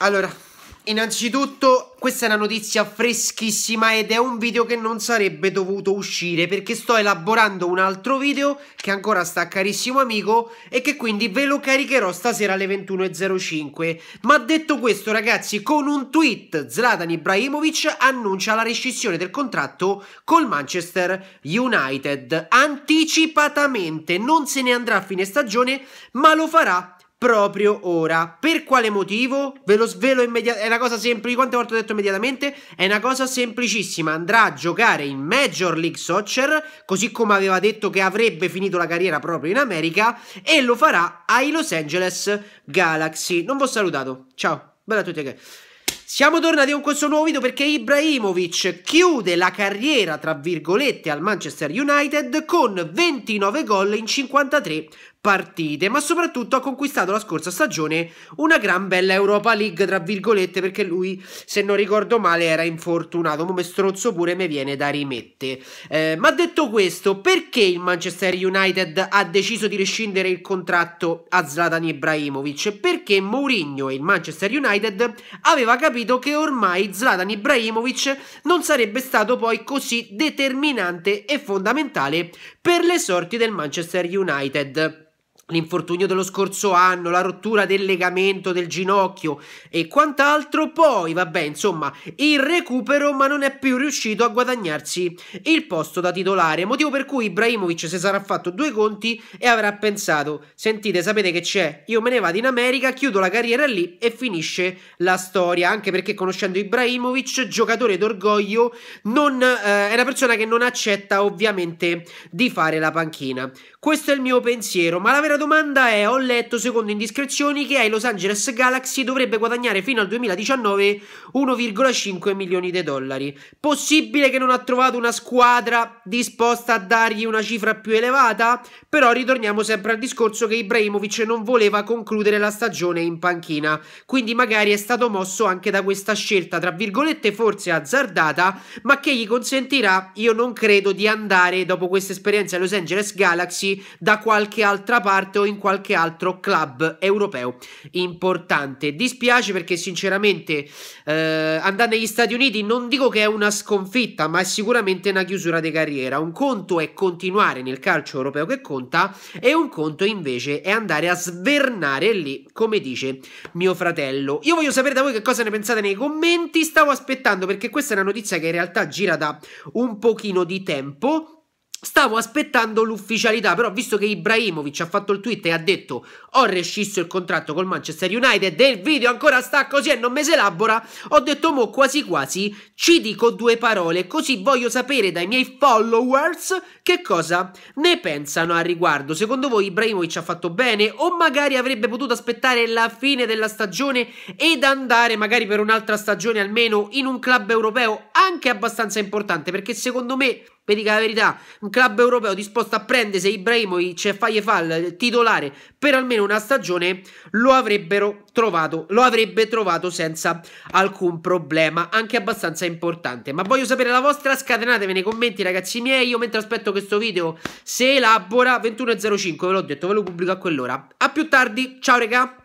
Allora, innanzitutto questa è una notizia freschissima ed è un video che non sarebbe dovuto uscire perché sto elaborando un altro video che ancora sta a carissimo amico e che quindi ve lo caricherò stasera alle 21.05. Ma detto questo ragazzi, con un tweet Zlatan Ibrahimovic annuncia la rescissione del contratto col Manchester United anticipatamente, non se ne andrà a fine stagione ma lo farà proprio ora. Per quale motivo? Ve lo svelo immediatamente. È una cosa semplice. Quante volte ho detto immediatamente? È una cosa semplicissima. Andrà a giocare in Major League Soccer, così come aveva detto che avrebbe finito la carriera proprio in America, e lo farà ai Los Angeles Galaxy. Non vi ho salutato. Ciao, bella a tutti. Ragazzi. Siamo tornati con questo nuovo video perché Ibrahimovic chiude la carriera, tra virgolette, al Manchester United con 29 gol in 53 partite, ma soprattutto ha conquistato la scorsa stagione una gran bella Europa League, tra virgolette, perché lui, se non ricordo male, era infortunato, come strozzo pure mi viene da rimette. Eh, ma detto questo, perché il Manchester United ha deciso di rescindere il contratto a Zlatan Ibrahimovic? Perché Mourinho e il Manchester United aveva capito capito che ormai Zlatan Ibrahimovic non sarebbe stato poi così determinante e fondamentale per le sorti del Manchester United l'infortunio dello scorso anno, la rottura del legamento del ginocchio e quant'altro, poi vabbè, insomma, il recupero, ma non è più riuscito a guadagnarsi il posto da titolare, motivo per cui Ibrahimovic si sarà fatto due conti e avrà pensato "Sentite, sapete che c'è? Io me ne vado in America, chiudo la carriera lì e finisce la storia", anche perché conoscendo Ibrahimovic, giocatore d'orgoglio, non eh, è una persona che non accetta ovviamente di fare la panchina. Questo è il mio pensiero, ma la vera domanda è: ho letto secondo indiscrezioni che ai Los Angeles Galaxy dovrebbe guadagnare fino al 2019 1,5 milioni di dollari. Possibile che non ha trovato una squadra disposta a dargli una cifra più elevata? Però ritorniamo sempre al discorso che Ibrahimovic non voleva concludere la stagione in panchina, quindi magari è stato mosso anche da questa scelta, tra virgolette forse azzardata, ma che gli consentirà, io non credo, di andare dopo questa esperienza ai Los Angeles Galaxy da qualche altra parte parte o in qualche altro club europeo importante. Dispiace perché sinceramente eh, andare negli Stati Uniti non dico che è una sconfitta, ma è sicuramente una chiusura di carriera. Un conto è continuare nel calcio europeo che conta e un conto invece è andare a svernare lì, come dice mio fratello. Io voglio sapere da voi che cosa ne pensate nei commenti, stavo aspettando perché questa è una notizia che in realtà gira da un pochino di tempo Stavo aspettando l'ufficialità, però visto che Ibrahimovic ha fatto il tweet e ha detto ho rescisso il contratto col Manchester United e il video ancora sta così e non mi si elabora, ho detto mo quasi quasi ci dico due parole, così voglio sapere dai miei followers che cosa ne pensano al riguardo. Secondo voi Ibrahimovic ha fatto bene o magari avrebbe potuto aspettare la fine della stagione ed andare magari per un'altra stagione almeno in un club europeo anche abbastanza importante perché secondo me per dire la verità, un club europeo disposto a prendere Ibrahimovic e fargli fal titolare per almeno una stagione lo avrebbero trovato, lo avrebbe trovato senza alcun problema, anche abbastanza importante. Ma voglio sapere la vostra, scatenatevi nei commenti ragazzi miei, io mentre aspetto questo video si elabora 21.05, ve l'ho detto, ve lo pubblico a quell'ora. A più tardi, ciao regà!